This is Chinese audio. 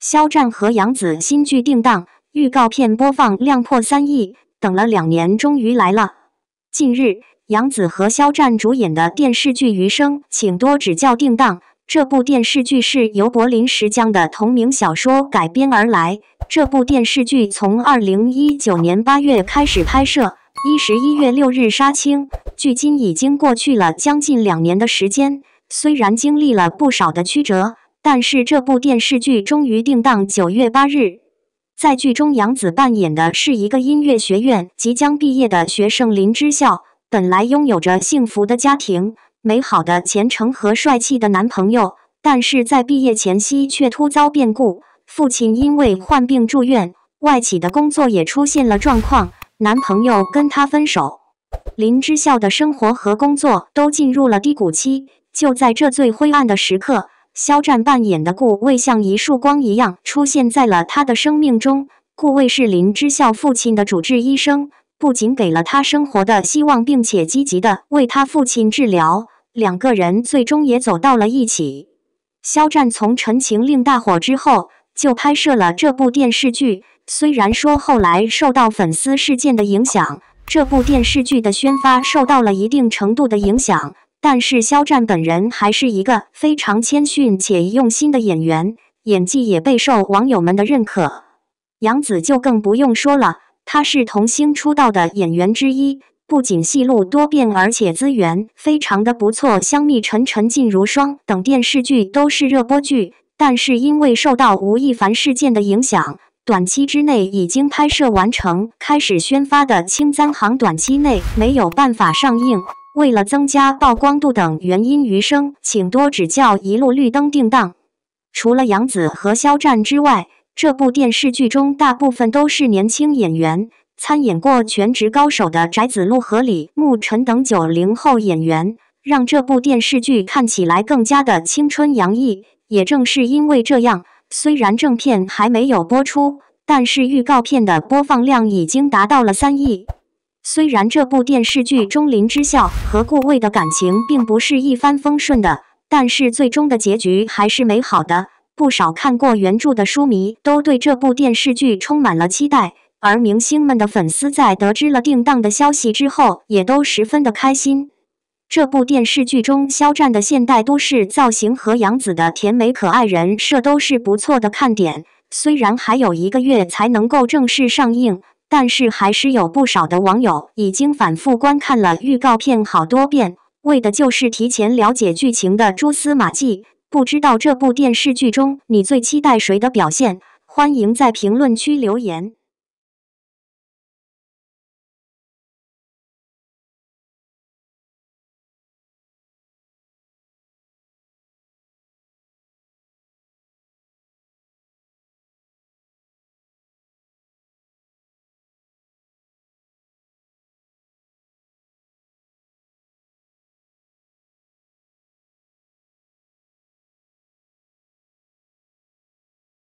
肖战和杨紫新剧定档，预告片播放量破三亿，等了两年终于来了。近日，杨紫和肖战主演的电视剧《余生，请多指教》定档。这部电视剧是由柏林石匠的同名小说改编而来。这部电视剧从二零一九年八月开始拍摄，一十一月六日杀青。距今已经过去了将近两年的时间，虽然经历了不少的曲折。但是这部电视剧终于定档九月八日。在剧中，杨紫扮演的是一个音乐学院即将毕业的学生林之校。本来拥有着幸福的家庭、美好的前程和帅气的男朋友，但是在毕业前夕却突遭变故：父亲因为患病住院，外企的工作也出现了状况，男朋友跟他分手。林之校的生活和工作都进入了低谷期。就在这最灰暗的时刻，肖战扮演的顾魏像一束光一样出现在了他的生命中。顾魏是林之校父亲的主治医生，不仅给了他生活的希望，并且积极的为他父亲治疗。两个人最终也走到了一起。肖战从《陈情令》大火之后就拍摄了这部电视剧，虽然说后来受到粉丝事件的影响，这部电视剧的宣发受到了一定程度的影响。但是肖战本人还是一个非常谦逊且用心的演员，演技也备受网友们的认可。杨紫就更不用说了，她是童星出道的演员之一，不仅戏路多变，而且资源非常的不错。《香蜜沉沉烬如霜》等电视剧都是热播剧，但是因为受到吴亦凡事件的影响，短期之内已经拍摄完成，开始宣发的《青簪行》短期内没有办法上映。为了增加曝光度等原因，余生请多指教。一路绿灯定档。除了杨紫和肖战之外，这部电视剧中大部分都是年轻演员，参演过《全职高手》的翟子路和李沐辰等九零后演员，让这部电视剧看起来更加的青春洋溢。也正是因为这样，虽然正片还没有播出，但是预告片的播放量已经达到了三亿。虽然这部电视剧中林之笑》和顾魏的感情并不是一帆风顺的，但是最终的结局还是美好的。不少看过原著的书迷都对这部电视剧充满了期待，而明星们的粉丝在得知了定档的消息之后，也都十分的开心。这部电视剧中，肖战的现代都市造型和杨紫的甜美可爱人设都是不错的看点。虽然还有一个月才能够正式上映。但是还是有不少的网友已经反复观看了预告片好多遍，为的就是提前了解剧情的蛛丝马迹。不知道这部电视剧中你最期待谁的表现？欢迎在评论区留言。